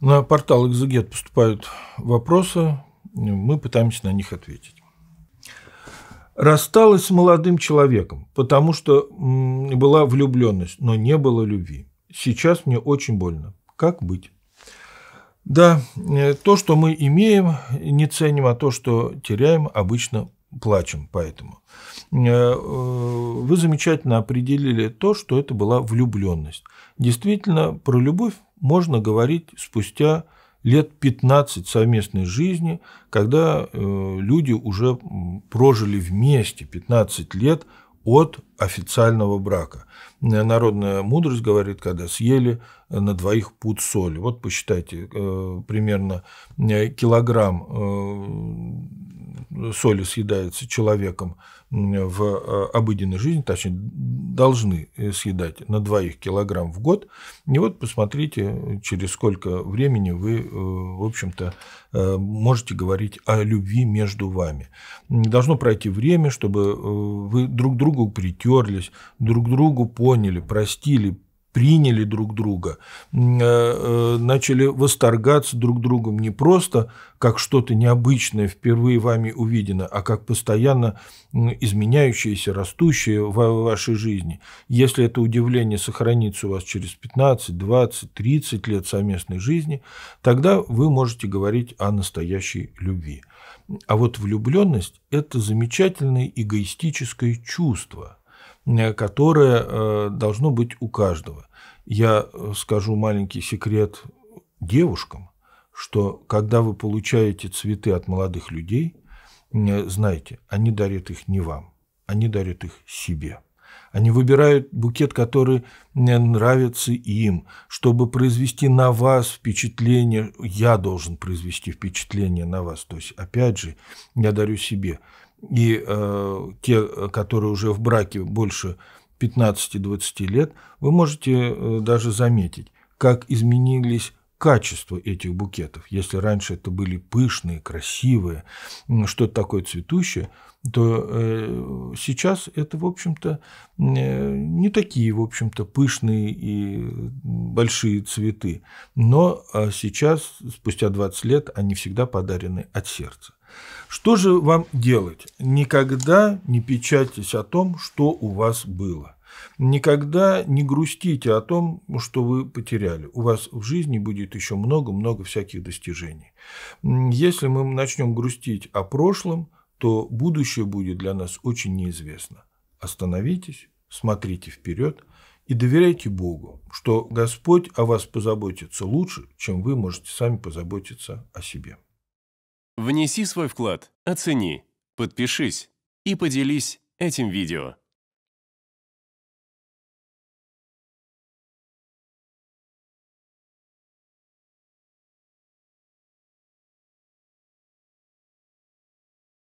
На портал «Экзегет» поступают вопросы, мы пытаемся на них ответить. Рассталась с молодым человеком, потому что была влюбленность, но не было любви. Сейчас мне очень больно. Как быть? Да, э, то, что мы имеем, не ценим, а то, что теряем, обычно плачем. Поэтому э, э, вы замечательно определили то, что это была влюбленность. Действительно, про любовь можно говорить спустя лет 15 совместной жизни, когда э, люди уже прожили вместе 15 лет от официального брака. Народная мудрость говорит, когда съели э, на двоих пуд соли. Вот посчитайте, э, примерно килограмм соли съедаются человеком в э, обыденной жизни, точнее, должны э, съедать на двоих килограмм в год. И вот посмотрите, через сколько времени вы, э, в общем-то, можете говорить о любви между вами. Должно пройти время, чтобы вы друг другу притерлись, друг другу поняли, простили, приняли друг друга, э, э, начали восторгаться друг другом не просто как что-то необычное впервые вами увидено, а как постоянно изменяющееся, растущее в вашей жизни. Если это удивление сохранится у вас через 15, 20, 30 лет совместной жизни, тогда вы можете говорить о настоящей любви. А вот влюбленность – это замечательное эгоистическое чувство – которое э, должно быть у каждого. Я э, скажу маленький секрет девушкам, что когда вы получаете цветы от молодых людей, знаете, они дарят их не вам, они дарят их себе. Они выбирают букет, который нравится им. Чтобы произвести на вас впечатление, я должен произвести впечатление на вас. То есть, опять же, я дарю себе и э, те, которые уже в браке больше 15-20 лет, вы можете э, даже заметить, как изменились качество этих букетов. Если раньше это были пышные, красивые, что-то такое цветущее, то э, сейчас это, в общем-то, э, не такие, в общем-то, пышные и большие цветы. Но а сейчас, спустя 20 лет, они всегда подарены от сердца. Что же вам делать? Никогда не печайтесь о том, что у вас было. Никогда не грустите о том, что вы потеряли. У вас в жизни будет еще много-много всяких достижений. Если мы начнем грустить о прошлом, то будущее будет для нас очень неизвестно. Остановитесь, смотрите вперед и доверяйте Богу, что Господь о вас позаботится лучше, чем вы можете сами позаботиться о себе. Внеси свой вклад, оцени, подпишись и поделись этим видео.